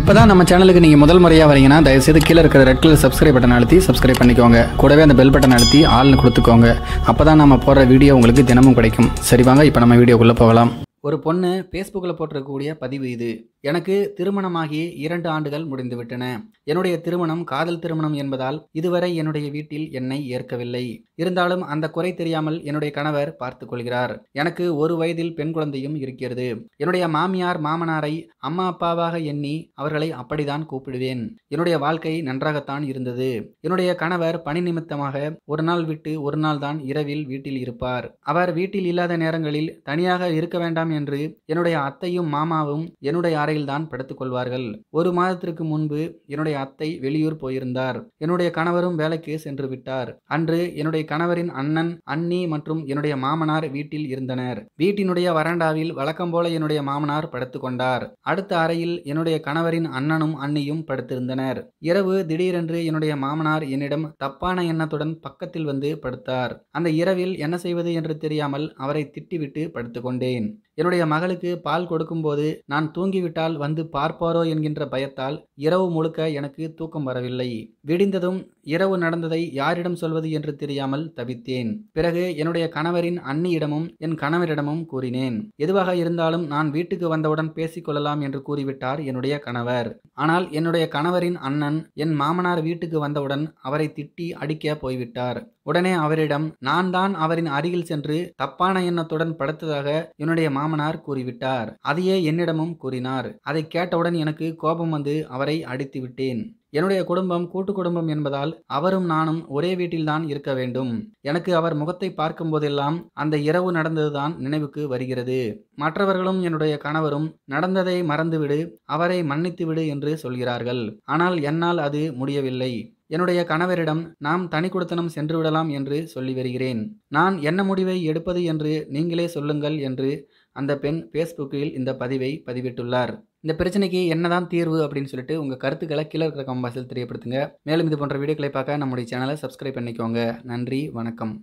இப்போ தான் நம்ம சேனலுக்கு நீங்கள் முதல் முறையாக வரீங்கன்னா தயவுசெய்து கீழே இருக்கிற ரெட் கலர் சப்ஸ்கிரைப் பட்டன் அழுத்தி சப்ஸ்கிரைப் பண்ணிக்கோங்க கூடவே அந்த பெல் பட்டன் அழுத்தி ஆள்னு கொடுத்துக்கோங்க அப்போ தான் நம்ம போடுற வீடியோ உங்களுக்கு தினமும் கிடைக்கும் சரி வாங்க இப்போ நம்ம வீடியோக்குள்ளே போகலாம் ஒரு பொண்ணு ஃபேஸ்புக்கில் போட்டிருக்கக்கூடிய பதிவு இது எனக்கு திருமணமாகி இரண்டு ஆண்டுகள் முடிந்துவிட்டன என்னுடைய திருமணம் காதல் திருமணம் என்பதால் இதுவரை என்னுடைய வீட்டில் என்னை ஏற்கவில்லை இருந்தாலும் அந்த குறை தெரியாமல் என்னுடைய கணவர் பார்த்து கொள்கிறார் எனக்கு ஒரு வயதில் பெண் குழந்தையும் இருக்கிறது என்னுடைய மாமியார் மாமனாரை அம்மா அப்பாவாக எண்ணி அவர்களை அப்படித்தான் கூப்பிடுவேன் என்னுடைய வாழ்க்கை நன்றாகத்தான் இருந்தது என்னுடைய கணவர் பணி நிமித்தமாக ஒரு நாள் விட்டு ஒரு நாள் தான் இரவில் வீட்டில் இருப்பார் அவர் வீட்டில் இல்லாத நேரங்களில் தனியாக இருக்க வேண்டாம் என்று என்னுடைய அத்தையும் மாமாவும் என்னுடைய அறையில் அறையில்தான் படுத்துக்கொள்வார்கள் ஒரு மாதத்திற்கு முன்பு என்னுடைய அத்தை வெளியூர் போயிருந்தார் என்னுடைய கணவரும் வேலைக்கு சென்று விட்டார் அன்று என்னுடைய கணவரின் அண்ணன் அண்ணி மற்றும் என்னுடைய மாமனார் வீட்டில் இருந்தனர் வீட்டினுடைய வராண்டாவில் வழக்கம் போல என்னுடைய மாமனார் படுத்துக்கொண்டார் கொண்டார் அடுத்த அறையில் என்னுடைய கணவரின் அண்ணனும் அண்ணியும் படுத்திருந்தனர் இரவு திடீரென்று என்னுடைய மாமனார் என்னிடம் தப்பான எண்ணத்துடன் பக்கத்தில் வந்து படுத்தார் அந்த இரவில் என்ன செய்வது என்று தெரியாமல் அவரை திட்டிவிட்டு படுத்துக்கொண்டேன் என்னுடைய மகளுக்கு பால் கொடுக்கும்போது நான் தூங்கிவிட்டால் வந்து பார்ப்பாரோ என்கின்ற பயத்தால் இரவு முழுக்க எனக்கு தூக்கம் வரவில்லை விடிந்ததும் இரவு நடந்ததை யாரிடம் சொல்வது என்று தெரியாமல் தவித்தேன் பிறகு என்னுடைய கணவரின் அன்னியிடமும் என் கணவரிடமும் கூறினேன் எதுவாக இருந்தாலும் நான் வீட்டுக்கு வந்தவுடன் பேசிக்கொள்ளலாம் என்று கூறிவிட்டார் என்னுடைய கணவர் ஆனால் என்னுடைய கணவரின் அண்ணன் என் மாமனார் வீட்டுக்கு வந்தவுடன் அவரை திட்டி அடிக்க போய்விட்டார் உடனே அவரிடம் நான் தான் அவரின் அருகில் சென்று தப்பான எண்ணத்துடன் படுத்ததாக என்னுடைய மாமன் மாமனார் கூறிவிட்டார் அதையே என்னிடமும் கூறினார் அதை கேட்டவுடன் எனக்கு கோபம் வந்து அவரை அடித்து விட்டேன் என்னுடைய குடும்பம் கூட்டு குடும்பம் என்பதால் அவரும் நானும் ஒரே வீட்டில்தான் இருக்க வேண்டும் எனக்கு அவர் முகத்தை பார்க்கும் போதெல்லாம் அந்த இரவு நடந்ததுதான் நினைவுக்கு வருகிறது மற்றவர்களும் என்னுடைய கணவரும் நடந்ததை மறந்துவிடு அவரை மன்னித்துவிடு என்று சொல்கிறார்கள் ஆனால் என்னால் அது முடியவில்லை என்னுடைய கணவரிடம் நாம் தனி கொடுத்தனம் சென்று விடலாம் என்று சொல்லி வருகிறேன் நான் என்ன முடிவை எடுப்பது என்று நீங்களே சொல்லுங்கள் என்று அந்த பெண் ஃபேஸ்புக்கில் இந்த பதிவை பதிவிட்டுள்ளார் இந்த பிரச்சனைக்கு என்னதான் தீர்வு அப்படின்னு சொல்லிட்டு உங்கள் கருத்துக்களை கீழே இருக்கிற கம்பாசில் தெரியப்படுத்துங்க மேலும் இது போன்ற வீடியோக்களை பார்க்க நம்முடைய சேனலை சப்ஸ்கிரைப் பண்ணிக்கோங்க நன்றி வணக்கம்